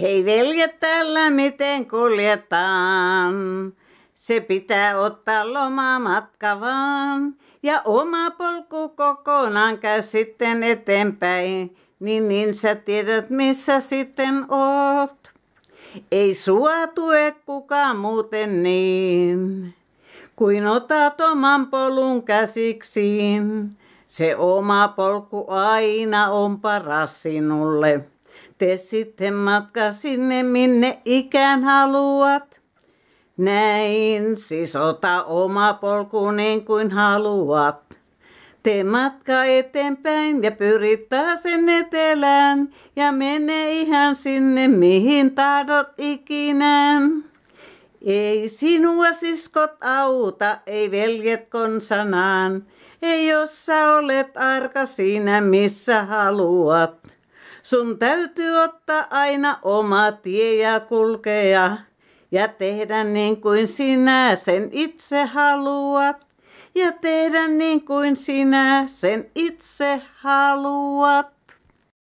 Hei veljet täällä miten kuljetaan. Se pitää ottaa loma matka vaan. Ja oma polku kokonaan käy sitten eteenpäin. Niin niin sä tiedät missä sitten oot. Ei sua tue kukaan muuten niin. Kuin otat oman polun käsiksiin. Se oma polku aina on paras sinulle. Tee sitten matka sinne, minne ikään haluat. Näin, sisota oma polku niin kuin haluat. Tee matka eteenpäin ja pyri taas sen etelään ja mene ihan sinne, mihin tahdot ikinään. Ei sinua siskot auta, ei veljet konsanaan. Ei jos sä olet arka siinä, missä haluat. Sun täytyy ottaa aina oma tie ja kulkea ja tehdä niin kuin sinä sen itse haluat. Ja tehdä niin kuin sinä sen itse haluat.